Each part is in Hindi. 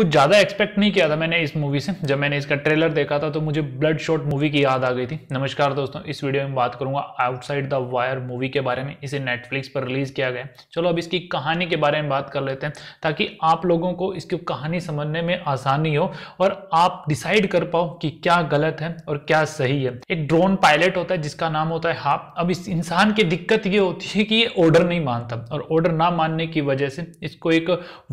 कुछ ज़्यादा एक्सपेक्ट नहीं किया था मैंने इस मूवी से जब मैंने इसका ट्रेलर देखा था तो मुझे ब्लड शॉट मूवी की याद आ गई थी नमस्कार दोस्तों इस वीडियो में बात करूंगा आउटसाइड द वायर मूवी के बारे में इसे नेटफ्लिक्स पर रिलीज किया गया चलो अब इसकी कहानी के बारे में बात कर लेते हैं ताकि आप लोगों को इसकी कहानी समझने में आसानी हो और आप डिसाइड कर पाओ कि क्या गलत है और क्या सही है एक ड्रोन पायलट होता है जिसका नाम होता है हाफ अब इस इंसान की दिक्कत ये होती है कि ये ऑर्डर नहीं मानता और ऑर्डर ना मानने की वजह से इसको एक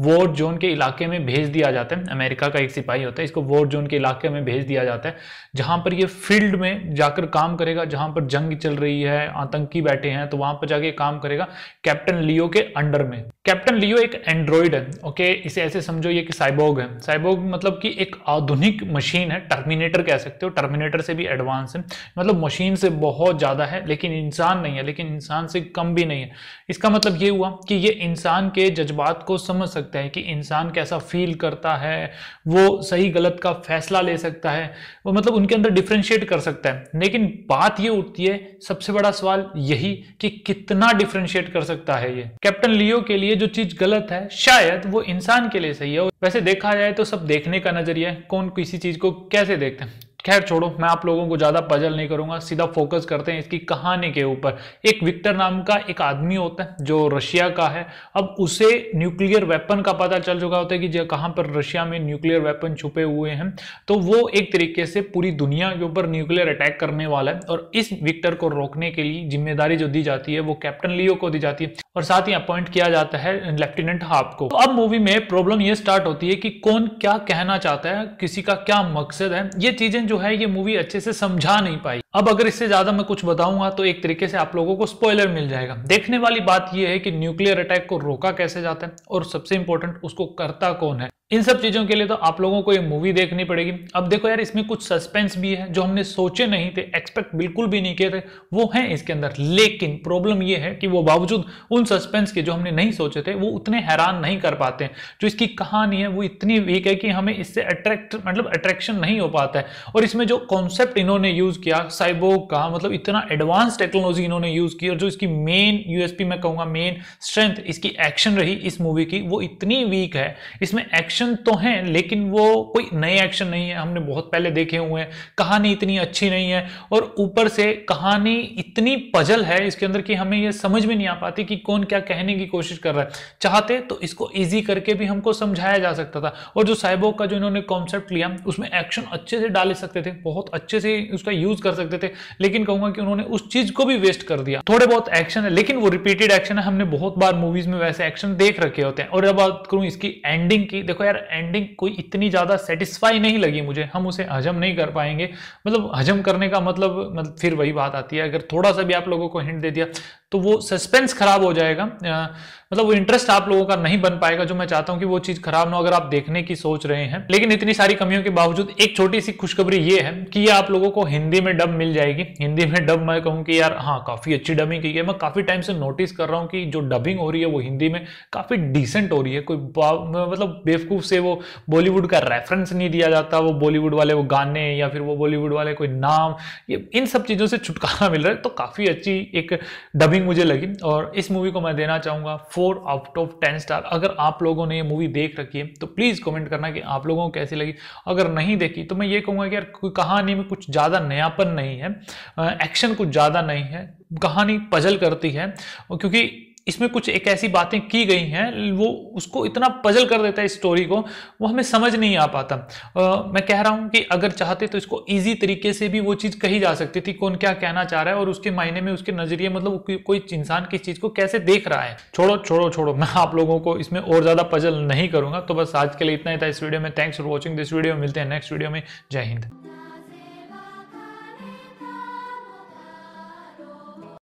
वॉर जोन के इलाके में भेज दिया जाता है अमेरिका का एक सिपाही होता है इसको वॉर जोन के इलाके में भेज दिया जाता है जहां पर ये फील्ड में जाकर काम करेगा जहां पर जंग चल रही है आतंकी बैठे हैं तो वहां पर जाके काम करेगा कैप्टन लियो के अंडर में कैप्टन लियो एक एंड्रॉयड है ओके इसे ऐसे समझो ये कि साइबोग है साइबोग मतलब कि एक आधुनिक मशीन है टर्मिनेटर कह सकते हो टर्मिनेटर से भी एडवांस है मतलब मशीन से बहुत ज़्यादा है लेकिन इंसान नहीं है लेकिन इंसान से कम भी नहीं है इसका मतलब ये हुआ कि ये इंसान के जज्बात को समझ सकते हैं कि इंसान कैसा फील कर करता है वो सही गलत का फैसला ले सकता है वो मतलब उनके अंदर डिफ्रेंशिएट कर सकता है लेकिन बात ये उठती है सबसे बड़ा सवाल यही कि कितना डिफ्रेंशिएट कर सकता है ये कैप्टन लियो के लिए जो चीज गलत है शायद वो इंसान के लिए सही है वैसे देखा जाए तो सब देखने का नजरिया है कौन किसी चीज को कैसे देखते हैं खैर छोड़ो मैं आप लोगों को ज्यादा पजल नहीं करूंगा सीधा फोकस करते हैं इसकी कहानी के ऊपर एक विक्टर नाम का एक आदमी होता है जो रशिया का है अब उसे न्यूक्लियर वेपन का पता चल चुका होता है कि कहां पर रशिया में न्यूक्लियर वेपन छुपे हुए हैं तो वो एक तरीके से पूरी दुनिया के ऊपर न्यूक्लियर अटैक करने वाला है और इस विक्टर को रोकने के लिए जिम्मेदारी जो दी जाती है वो कैप्टन लियो को दी जाती है और साथ ही अपॉइंट किया जाता है लेफ्टिनेंट हाफ को तो अब मूवी में प्रॉब्लम ये स्टार्ट होती है कि कौन क्या कहना चाहता है किसी का क्या मकसद है ये चीजें जो है ये मूवी अच्छे से समझा नहीं पाई अब अगर इससे ज्यादा मैं कुछ बताऊंगा तो एक तरीके से आप लोगों को स्पॉयलर मिल जाएगा देखने वाली बात यह है कि न्यूक्लियर अटैक को रोका कैसे जाता है और सबसे इंपॉर्टेंट उसको करता कौन है इन सब चीजों के लिए तो आप लोगों को ये मूवी देखनी पड़ेगी अब देखो यार इसमें कुछ सस्पेंस भी है जो हमने सोचे नहीं थे एक्सपेक्ट बिल्कुल भी नहीं किए थे वो है इसके अंदर लेकिन प्रॉब्लम ये है कि वो बावजूद उन सस्पेंस के जो हमने नहीं सोचे थे वो उतने हैरान नहीं कर पाते हैं जो इसकी कहानी है वो इतनी वीक है कि हमें इससे अट्रैक्ट मतलब अट्रैक्शन नहीं हो पाता है और इसमें जो कॉन्सेप्ट इन्होंने यूज किया साइबोग कहा मतलब इतना एडवांस टेक्नोलॉजी इन्होंने यूज की और जो इसकी मेन यूएसपी मैं कहूंगा मेन स्ट्रेंथ इसकी एक्शन रही इस मूवी की वो इतनी वीक है इसमें एक्शन तो है लेकिन वो कोई नए एक्शन नहीं है हमने बहुत पहले देखे हुए हैं कहानी इतनी अच्छी नहीं है और ऊपर से कहानी इतनी पजल है इसके अंदर कि हमें यह समझ में नहीं आ पाती कि कौन क्या कहने की कोशिश कर रहा है चाहते तो इसको ईजी करके भी हमको समझाया जा सकता था और जो साइबोग का जो इन्होंने कॉन्सेप्ट लिया उसमें एक्शन अच्छे से डाले सकते थे बहुत अच्छे से उसका यूज कर सकते सकते थे लेकिन कहूंगा कि उन्होंने उस चीज को भी वेस्ट कर दिया थोड़े बहुत एक्शन है लेकिन वो रिपीटेड एक्शन है हमने बहुत बार मूवीज में वैसे एक्शन देख रखे होते हैं और अब बात करूं इसकी एंडिंग की देखो यार एंडिंग कोई इतनी ज्यादा सेटिस्फाई नहीं लगी मुझे हम उसे हजम नहीं कर पाएंगे मतलब हजम करने का मतलब मतलब फिर वही बात आती है अगर थोड़ा सा भी आप लोगों को हिंट दे दिया तो वो सस्पेंस खराब हो जाएगा मतलब वो इंटरेस्ट आप लोगों का नहीं बन पाएगा जो मैं चाहता हूं कि वो चीज खराब ना हो अगर आप देखने की सोच रहे हैं लेकिन इतनी सारी कमियों के बावजूद एक छोटी सी खुशखबरी ये है कि ये आप लोगों को हिंदी में डब मिल जाएगी हिंदी में डब मैं कहूँ कि यार हाँ काफी अच्छी डबिंग की है मैं काफी टाइम से नोटिस कर रहा हूँ कि जो डबिंग हो रही है वो हिंदी में काफी डिसेंट हो रही है कोई मतलब बेवकूफ से वो बॉलीवुड का रेफरेंस नहीं दिया जाता वो बॉलीवुड वाले वो गाने या फिर वो बॉलीवुड वाले कोई नाम ये इन सब चीजों से छुटकारा मिल रहा है तो काफी अच्छी एक डबिंग गर्मिंग मुझे लगी और इस मूवी को मैं देना चाहूँगा four out of ten star अगर आप लोगों ने ये मूवी देख रखी है तो प्लीज़ कमेंट करना कि आप लोगों को कैसी लगी अगर नहीं देखी तो मैं ये कहूँगा कि यार कोई कहानी में कुछ ज़्यादा नयापन नहीं है एक्शन कुछ ज़्यादा नहीं है कहानी पजल करती है क्योंकि इसमें कुछ एक ऐसी बातें की गई हैं वो उसको इतना पजल कर देता है इस स्टोरी को वो हमें समझ नहीं आ पाता आ, मैं कह रहा हूँ कि अगर चाहते तो इसको इजी तरीके से भी वो चीज़ कही जा सकती थी कौन क्या कहना चाह रहा है और उसके मायने में उसके नज़रिए मतलब कोई इंसान किस चीज़ को कैसे देख रहा है छोड़ो छोड़ो छोड़ो मैं आप लोगों को इसमें और ज़्यादा पजल नहीं करूँगा तो बस आज के लिए इतना ही था इस वीडियो में thanks for watching this video मिलते हैं नेक्स्ट वीडियो में जय हिंद